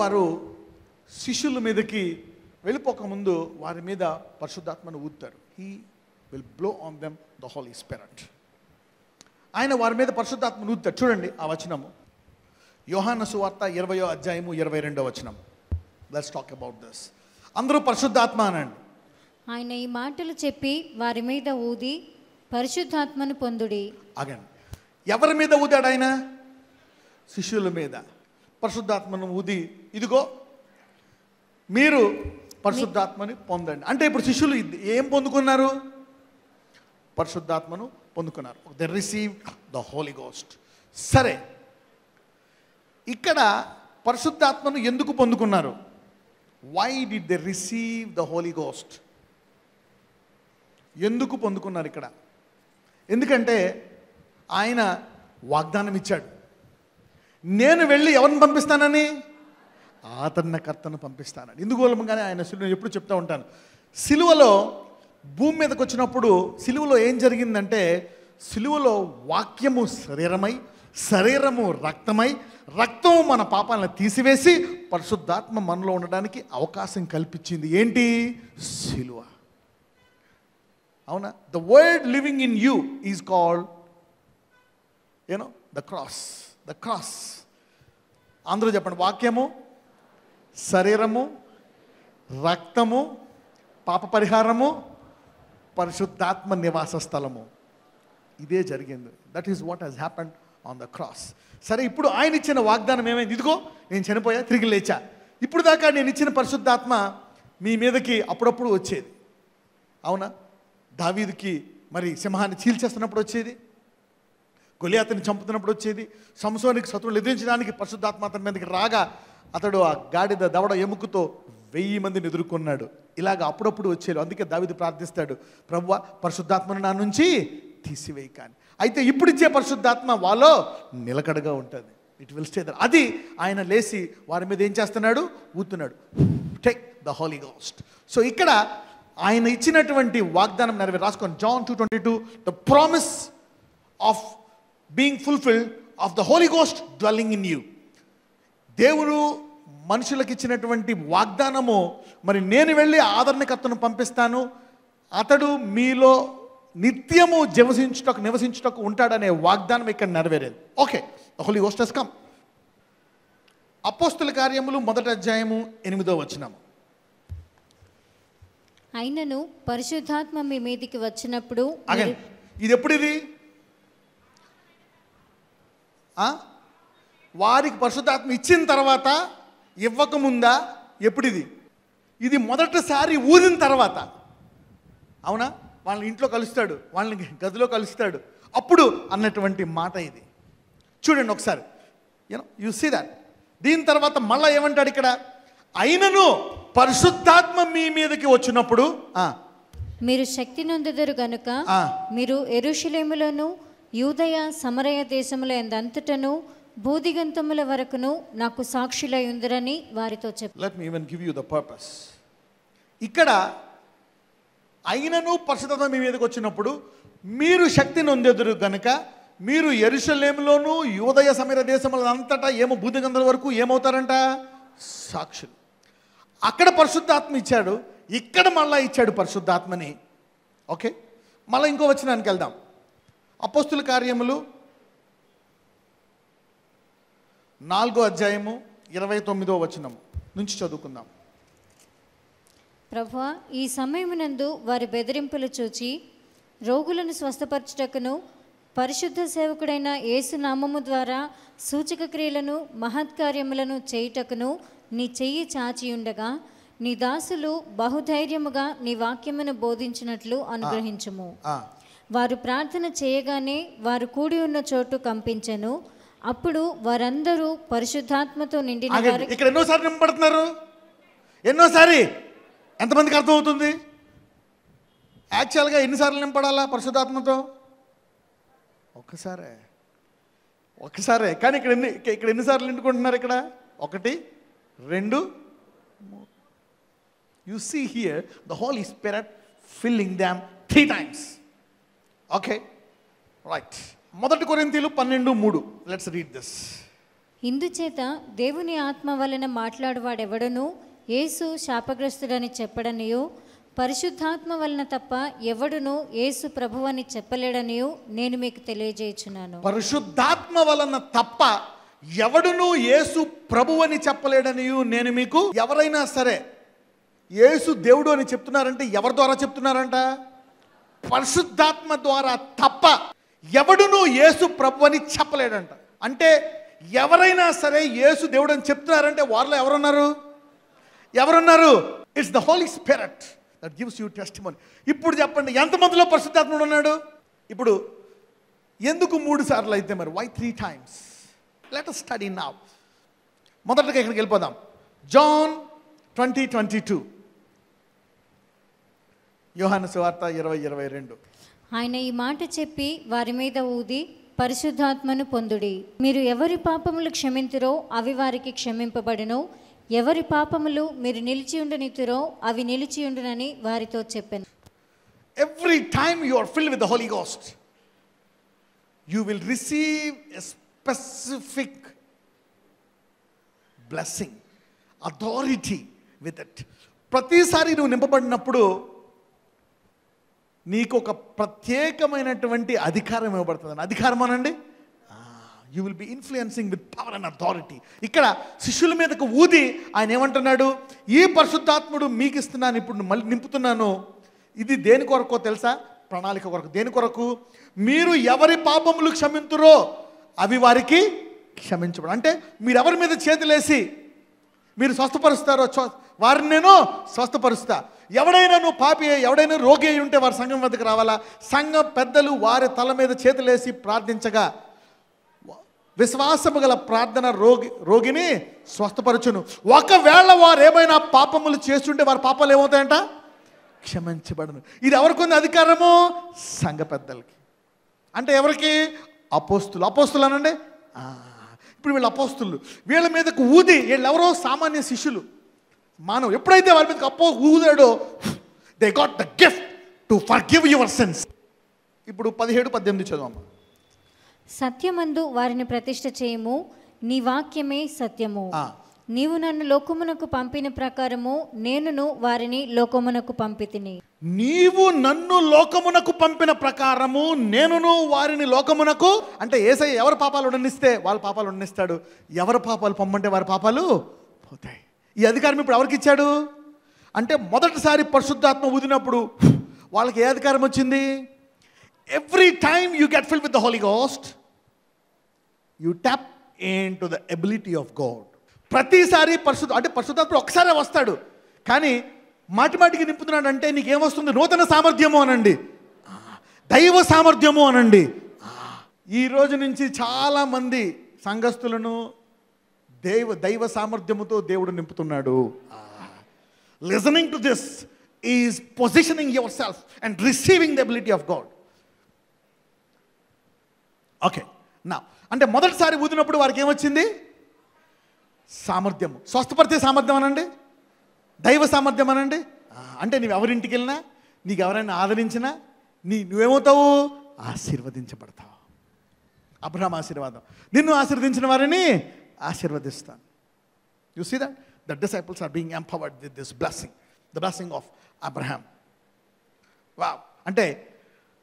వారు శిష్యుల మీదకి వెళ్ళిపోకముందు వారి మీద పరిశుద్ధాత్మను ఊతారు he will blow on them the holy spirit ఆయన వారి మీద పరిశుద్ధాత్మను ఊతారు చూడండి ఆ వచనము యోహాన సువార్త ఇరవయో అధ్యాయము ఇరవై రెండో వచనం లెట్స్ టాక్ అబౌట్ దిస్ అందరూ పరిశుద్ధాత్మ అనండి ఆయన ఈ మాటలు చెప్పి వారి మీద ఊది పరిశుద్ధాత్మను పొందుడి అగండి ఎవరి మీద ఊదాడు ఆయన శిష్యుల మీద పరిశుద్ధాత్మను ఊది ఇదిగో మీరు పరిశుద్ధాత్మని పొందండి అంటే ఇప్పుడు శిష్యులు ఏం పొందుకున్నారు పరిశుద్ధాత్మను పొందుకున్నారు they receive the holy ghost సరే ఇక్కడ పరిశుద్ధాత్మను ఎందుకు పొందుకున్నారు why did they receive the holy ghost ఎందుకు పొందుకున్నారు ఇక్కడ ఎందుకంటే ఆయన వాగ్దానం ఇచ్చాడు నేను వెళ్ళి ఎవరిని పంపిస్తానని కర్తను పంపిస్తానని కానీ ఆయన నేను ఎప్పుడు చెప్తూ ఉంటాను సిలువలో భూమి మీదకి వచ్చినప్పుడు సిలువలో ఏం జరిగిందంటే సిలువలో వాక్యము శరీరమై శరీరము రక్తమై రక్తము మన పాపాలను తీసివేసి పరిశుద్ధాత్మ మనలో ఉండడానికి అవకాశం కల్పించింది ఏంటి సిలువ అవునా the word living in you is called you know the cross the cross అందరూ చెప్పండి వాక్యము శరీరము రక్తము పాప పరిహారము పరిశుద్ధాత్మ నివాస స్థలము ఇదే జరిగింది that is what he's happened on the cross సరే ఇప్పుడు ఆయన ఇచ్చిన వాగ్దానం ఏమైంది ఇదిగో నేను చనిపోయా తిరిగి లేచా ఇప్పుడు దాకా నేను ఇచ్చిన పరిశుద్ధాత్మ మీ మీదకి అప్పుడప్పుడు వచ్చేది అవునా దావీదికి మరి సింహాన్ని చీల్చేస్తున్నప్పుడు వచ్చేది గొలియాతని చంపుతున్నప్పుడు వచ్చేది సంసోనికి శత్రువులు ఎదిరించడానికి పరిశుద్ధాత్మ అతని మీదకి రాగా అతడు ఆ గాడిద దవడ ఎముకతో వెయ్యి మందిని ఎదుర్కొన్నాడు ఇలాగ అప్పుడప్పుడు వచ్చేది అందుకే దావిది ప్రార్థిస్తాడు ప్రవ్వ పరిశుద్ధాత్మను నా నుంచి తీసివేయి కానీ అయితే ఇప్పుడు ఇచ్చే పరిశుద్ధాత్మ వాళ్ళు నిలకడగా ఉంటుంది ఇట్ విల్ స్టే దర్ అది ఆయన లేచి వారి మీద ఏం చేస్తున్నాడు ఊతున్నాడు take the holy ghost so ఇక్కడ ఆయన ఇచ్చినటువంటి వాగ్దానం నెరవేరు రాసుకోండి John two twenty two the promise of being fulfilled of the holy ghost dwelling in you దేవుడు మనుషులకు ఇచ్చినటువంటి వాగ్దానము మరి నేను వెళ్ళి ఆదరణకర్తను పంపిస్తాను అతడు మీలో నిత్యము జవసించుటకు నివసించుటకు ఉంటాడనే వాగ్దానం ఇక్కడ నెరవేరేది okay holy ghost he's come అపోస్తుల కార్యములు మొదటి అధ్యాయము ఎనిమిదో వచ్చినాము అయినను పరిశుద్ధాత్మ మీ మీదికి వచ్చినప్పుడు ఇది ఎప్పుడు ఇది వారికి పరిశుద్ధాత్మ ఇచ్చిన తర్వాత ఇవ్వకముందా ఎప్పుడిది ఇది మొదటిసారి ఊదిన తర్వాత అవునా వాళ్ళని ఇంట్లో కలుస్తాడు వాళ్ళని గదిలో కలుస్తాడు అప్పుడు అన్నటువంటి మాట ఇది చూడండి ఒకసారి యూనో యు సీ దాట్ దీని తర్వాత మళ్ళీ ఏమంటాడు ఇక్కడ అయినను పరిశుద్ధాత్మ మీ మీదకి వచ్చినప్పుడు మీరు శక్తి నొందుదరు గనుక మీరు ఎరుషులేములోను యూదయ సమరయ దేశముల ఎందంతటను బోధిగంతముల వరకును నాకు సాక్షులై ఉందరని వారితో చెప్పి మీ గివ్ యూ ద పర్పస్ ఇక్కడ అయినను పరిశుధత మీ మీదకి వచ్చినప్పుడు మీరు శక్తిని పొందెదురు కనుక మీరు ఎరుసలేములోను యూదయ సమీర దేశముల అంతటా ఏమో బూదిగంధల వరకు ఏమవుతారంట సాక్షులు అక్కడ పరిశుద్ధాత్మ ఇచ్చాడు ఇక్కడ మళ్ళా ఇచ్చాడు పరిశుద్ధాత్మని ఓకే మళ్ళీ ఇంకో వచ్చినానికి వెళ్దాం అపోస్తుల కార్యములు నాలుగో అధ్యాయము ఇరవై తొమ్మిదో వచనం నుంచి చదువుకుందాం ప్రభు ఈ సమయమునందు వారి బెదిరింపులు చూచి రోగులను స్వస్థపరచుటకును పరిశుద్ధ సేవకుడైన నామము ద్వారా సూచక క్రియలను మహత్కార్యములను చేయుటకును నీ చెయ్యి చాచియుండగా నీ దాసులు బహుధైర్యముగా నీ వాక్యమును బోధించినట్లు అనుగ్రహించము వారు ప్రార్థన చేయగానే వారు కూడి ఉన్న చోటు కంపించను అప్పుడు వారందరూ పరిశుద్ధాత్మతో నిండిన ఇక్కడ ఎన్నోసారి నింపడుతున్నారు ఎన్నోసారి ఎంతమందికి అర్థమవుతుంది యాక్చువల్గా ఎన్నిసార్లు నింపడాలా పరిశుద్ధాత్మతో ఒకసారే ఒకసారే కానీ ఇక్కడ ఎన్ని ఇక్కడ ఎన్నిసార్లు నింపుకుంటున్నారు ఇక్కడ ఒకటి రెండు you see here the holy spirit filling them three times okay right మొదటి కొరింతీలు పన్నెండు మూడు లెట్స్ రీడ్ దిస్ ఇందుచేత దేవుని ఆత్మ వలన మాట్లాడువాడెవడను యేసు శాపగ్రస్తుడని చెప్పడనియో పరిశుద్ధాత్మ వలన తప్ప ఎవడును యేసు ప్రభు అని చెప్పలేడనియో నేను మీకు తెలియజేయుచున్నాను పరిశుద్ధాత్మ వలన తప్ప ఎవడును యేసు ప్రభు అని చెప్పలేడనియో నేను మీకు ఎవరైనా సరే యేసు దేవుడు అని చెప్తున్నారంటే ఎవరి ద్వారా చెప్తున్నారంట పరిశుద్ధాత్మ ద్వారా తప్ప ఎవడునూ యేసు ప్రభు అని చెప్పలేడంట అంటే ఎవరైనా సరే యేసు దేవుడు అని చెప్తున్నారంటే వారిలో ఎవరున్నారు ఎవరున్నారు it's the holy spirit that gives you testimony ఇప్పుడు చెప్పండి ఎంతమందిలో పరిశుద్ధాత్ముడు ఉన్నాడు ఇప్పుడు ఎందుకు మూడు సార్లు అయితే మరి why three times let study నా మొదటగా ఇక్కడికి వెళ్ళిపోదాం జాన్ ట్వంటీ ట్వంటీ టూ యోహాను సువార్త ఇరవై ఇరవై రెండు ఆయన ఈ మాట చెప్పి వారి మీద ఊది పరిశుద్ధాత్మను పొందుడి మీరు ఎవరి పాపములు క్షమింతురో అవి వారికి క్షమింపబడును ఎవరి పాపములు మీరు నిలిచి ఉండనితురో అవి నిలిచి ఉండునని వారితో చెప్పాను every time you are fill with holy ghost you will receive a specific blessing authority with it ప్రతిసారి నువ్వు నింపబడినప్పుడు నీకు ఒక ప్రత్యేకమైనటువంటి అధికారం ఇవ్వబడుతుంది అధికారం అనండి you will be influencing with power and authority ఇక్కడ శిష్యుల మీదకు ఊది ఆయన ఏమంటున్నాడు ఈ పరిశుద్ధాత్ముడు మీకు ఇస్తున్నాను ఇప్పుడు మళ్ళీ నింపుతున్నాను ఇది దేని కొరకో తెలుసా ప్రణాళిక కొరకు దేని కొరకు మీరు ఎవరి పాపములు క్షమింతురో అవి వారికి క్షమించబడు అంటే మీరు ఎవరి మీద చేతులేసి మీరు స్వస్థపరుస్తారో వారిని నేను స్వస్థపరుస్తా ఎవడైనా నువ్వు పాపి ఎవడైనా రోగి అయి ఉంటే వారి సంఘం వద్దకు రావాలా సంఘం పెద్దలు వారి తల మీద చేతులేసి ప్రార్థించగా విశ్వాసము గల ప్రార్థన రోగి రోగిని స్వస్థపరచును ఒకవేళ వారు ఏమైనా పాపములు చేస్తుంటే వారి పాపాలు ఏమవుతాయంట క్షమించబడను ఇది ఎవరికి ఉంది అధికారము సంఘ పెద్దలకి అంటే ఎవరికి అపోస్తులు అపోస్తులు అనండి ఇప్పుడు వీళ్ళు అపోస్తులు వీళ్ళ మీదకు ఊది వీళ్ళెవరో సామాన్య శిష్యులు మానవ ఎప్పుడైతే వారి మీద అప్పో ఊదాడో they got the gift to forgive your sense ఇప్పుడు పదిహేడు పద్దెనిమిది చదవమ్మ సత్యమందు వారిని ప్రతిష్ట చేయము నీ వాక్యమే సత్యము నీవు నన్ను లోకమునకు పంపిన ప్రకారము నేనును వారిని లోకమునకు పంపితిని నీవు నన్ను లోకమునకు పంపిన ప్రకారము నేనును వారిని లోకమునకు అంటే ఏసై ఎవరి పాపాలు ఉండనిస్తే వాళ్ళ పాపాలు ఉండనిస్తాడు ఎవరి పాపాలు పంపంటే వారి పాపాలు పోతాయి ఈ అధికారం ఇప్పుడు ఎవరికి ఇచ్చాడు అంటే మొదటిసారి పరిశుద్ధాత్మ ఊదినప్పుడు వాళ్ళకి ఏ అధికారం వచ్చింది every time you get fill with the holy ghost you tap into the ability of God ప్రతిసారి పరిశుద్ధ అంటే పరిశుద్ధాత్మ ఒకసారి వస్తాడు కానీ మాటి మాటికి నింపుతున్నాడు అంటే నీకేమొస్తుంది నూతన సామర్థ్యము అనండి దైవ సామర్థ్యము అనండి ఈ రోజు నుంచి చాలామంది సంఘస్థులను దేవ దైవ సామర్థ్యముతో దేవుడు నింపుతున్నాడు listening to this is positioning yourself and receiving the ability of God okay నా అంటే మొదటిసారి ఊదినప్పుడు వారికి ఏమొచ్చింది సామర్థ్యము స్వస్థపరిచే సామర్థ్యం అనండి దైవ సామర్థ్యం అనండి అంటే నువ్వు ఎవరింటికి వెళ్ళినా నీకు ఎవరైనా ఆదరించినా నీ నువ్వేమవుతావు ఆశీర్వదించబడతావు అబ్రహం ఆశీర్వాదం నిన్ను ఆశీర్వదించిన వారిని ఆశీర్వదిస్తాను you see that the disciples are being empowered with this blessing the blessing of Abraham వా అంటే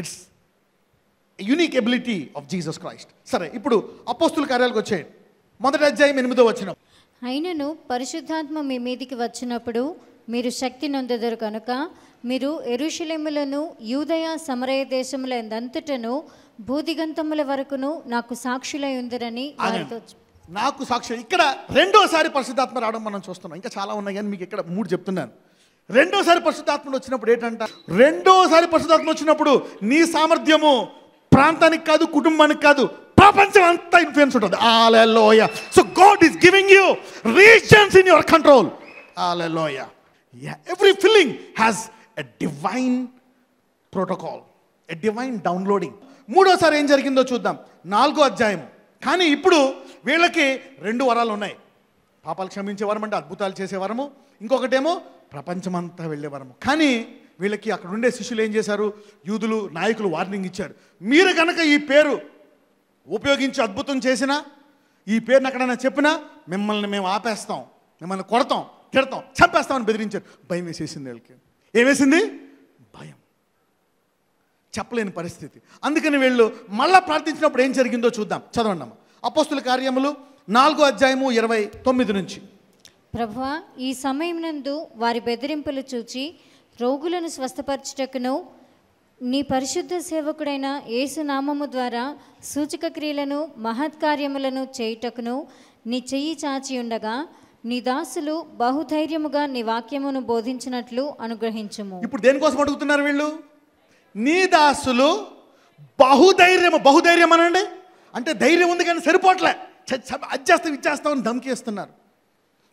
it's unique ability of Jesus Christ సరే ఇప్పుడు అపోస్తుల కార్యాలకు వచ్చేయండి మొదటి అధ్యాయం ఎనిమిదో వచ్చిన అయినను పరిశుద్ధాత్మ మీ మీదికి వచ్చినప్పుడు మీరు శక్తి నొందదరు కనుక మీరు ఎరుషులేములను యూదయ సమరయ దేశములందంతటను భూదిగంతముల వరకును నాకు సాక్షులై ఉందరని వారితో నాకు సాక్ష్యం ఇక్కడ రెండోసారి పరిశుద్ధాత్మ రావడం మనం చూస్తున్నాం ఇంకా చాలా ఉన్నాయి కానీ మీకు ఇక్కడ మూడు చెప్తున్నాను రెండోసారి పరిశుద్ధాత్మలు వచ్చినప్పుడు ఏంటంట రెండోసారి పరిశుద్ధాత్మ వచ్చినప్పుడు నీ సామర్థ్యము ప్రాంతానికి కాదు కుటుంబానికి కాదు ప్రపంచం అంతా ఇన్ఫ్లుయెన్స్ ఉంటుంది ఆలలోయ so God is giving you reasons in your control ఆలలోయ every feeling has a divine protocol a divine downloading మూడోసారి ఏం జరిగిందో చూద్దాం నాలుగో అధ్యాయం కానీ ఇప్పుడు వీళ్ళకి రెండు వరాలు ఉన్నాయి పాపాలు క్షమించే వరం అంటే అద్భుతాలు చేసే వరము ఇంకొకటేమో ప్రపంచమంతా వెళ్ళే వరము కానీ వీళ్ళకి అక్కడ ఉండే శిష్యులు ఏం చేశారు యూదులు నాయకులు వార్నింగ్ ఇచ్చారు మీరు కనుక ఈ పేరు ఉపయోగించి అద్భుతం చేసినా ఈ పేరుని ఎక్కడైనా చెప్పినా మిమ్మల్ని మేము ఆపేస్తాం మిమ్మల్ని కొడతాం తిడతాం చంపేస్తామని బెదిరించారు భయం వేసేసింది వీళ్ళకి ఏమేసింది భయం చెప్పలేని పరిస్థితి అందుకని వీళ్ళు మళ్ళా ప్రార్థించినప్పుడు ఏం జరిగిందో చూద్దాం చదవండి అమ్మా అపోస్తుల కార్యములు నాలుగో అధ్యాయము ఇరవై తొమ్మిది నుంచి ప్రభు ఈ సమయం నందు వారి బెదిరింపులు చూచి రోగులను స్వస్థపరచుటకును నీ పరిశుద్ధ సేవకుడైన యేసునామము ద్వారా సూచక క్రియలను మహత్కార్యములను చేయుటకును నీ చెయ్యి చాచి ఉండగా నీ దాసులు బహుధైర్యముగా నీ వాక్యమును బోధించినట్లు అనుగ్రహించము ఇప్పుడు దేనికోసం అడుగుతున్నారు వీళ్ళు నీ దాసులు బహుధైర్యము బహుధైర్యం అనండి అంటే ధైర్యం ఉంది కానీ సరిపోవట్లే అది చేస్తాం ఇది చేస్తామని ధమ్కేస్తున్నారు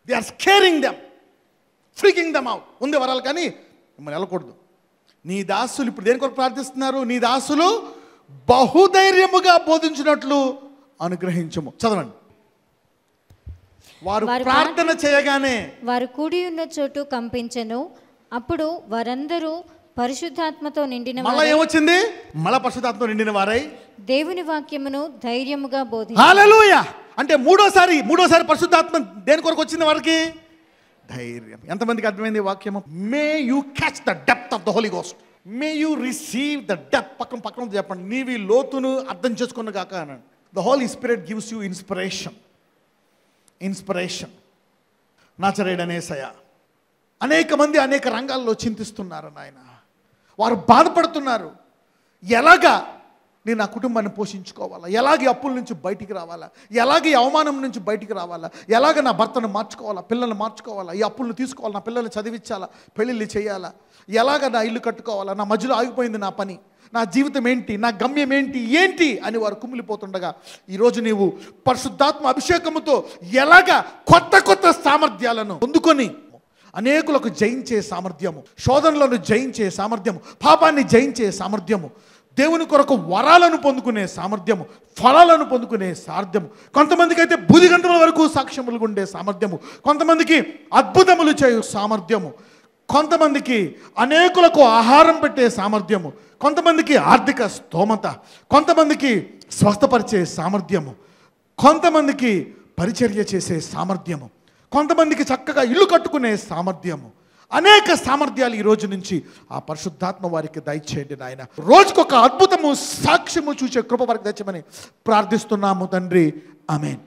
they are scaring them freaking them అవు ఉంది వరాలు కానీ మిమ్మల్ని వెళ్ళకూడదు నీ దాసులు ఇప్పుడు దేని కొరకు ప్రార్థిస్తున్నారు నీ దాసులు బహుధైర్యముగా బోధించినట్లు అనుగ్రహించము చదవండి వారు ప్రార్థన చేయగానే వారు కూడి ఉన్న చోటు కంపించను అప్పుడు వారందరూ పరిశుద్ధాత్మతో నిండిన మళ్ళీ ఏమొచ్చింది మళ్ళా పరిశుద్ధాత్మతో నిండిన వారై దేవుని వాక్యమును ధైర్యముగా బోధి హల్లెలూయా అంటే మూడోసారి మూడోసారి పరిశుద్ధాత్మ దేని కొరకు వచ్చింది వారికి ధైర్యం ఎంతమందికి అర్థమైంది వాక్యము may you catch the depth of the holy ghost may you receive the depth పక్కన పక్కన చెప్పండి నీవి లోతును అర్థం చేసుకున్న కాక the holy spirit gives you inspiration inspiration నాచరేడనేసయ అనేక మంది అనేక రంగాల్లో చింతిస్తున్నారు నాయనా వారు బాధపడుతున్నారు ఎలాగా నేను నా కుటుంబాన్ని పోషించుకోవాలా ఎలాగే అప్పుల నుంచి బయటికి రావాలా ఎలాగే అవమానం నుంచి బయటికి రావాలా ఎలాగ నా భర్తను మార్చుకోవాలా పిల్లల్ని మార్చుకోవాలా ఈ అప్పులను తీసుకోవాలా నా పిల్లల్ని చదివించాలా పెళ్ళిళ్ళు చేయాలా ఎలాగ నా ఇల్లు కట్టుకోవాలా నా మధ్యలో ఆగిపోయింది నా పని నా జీవితం ఏంటి నా గమ్యం ఏంటి ఏంటి అని వారు కుమిలిపోతుండగా ఈరోజు నీవు పరిశుద్ధాత్మ అభిషేకముతో ఎలాగ కొత్త కొత్త సామర్థ్యాలను పొందుకొని అనేకులకు జయించే సామర్థ్యము శోధనలను జయించే సామర్థ్యము పాపాన్ని జయించే సామర్థ్యము దేవుని కొరకు వరాలను పొందుకునే సామర్థ్యము ఫలాలను పొందుకునే సామర్థ్యము కొంతమందికి అయితే బుధి గంటల వరకు సాక్ష్యములు ఉండే సామర్థ్యము కొంతమందికి అద్భుతములు చేయు సామర్థ్యము కొంతమందికి అనేకులకు ఆహారం పెట్టే సామర్థ్యము కొంతమందికి ఆర్థిక స్తోమత కొంతమందికి స్వస్థపరిచే సామర్థ్యము కొంతమందికి పరిచర్య చేసే సామర్థ్యము కొంతమందికి చక్కగా ఇల్లు కట్టుకునే సామర్థ్యము అనేక సామర్థ్యాలు ఈ రోజు నుంచి ఆ పరిశుద్ధాత్మ వారికి దయచేయండి నాయన రోజుకొక అద్భుతము సాక్ష్యము చూసే కృప వారికి దయచేయమని ప్రార్థిస్తున్నాము తండ్రి ఆమెన్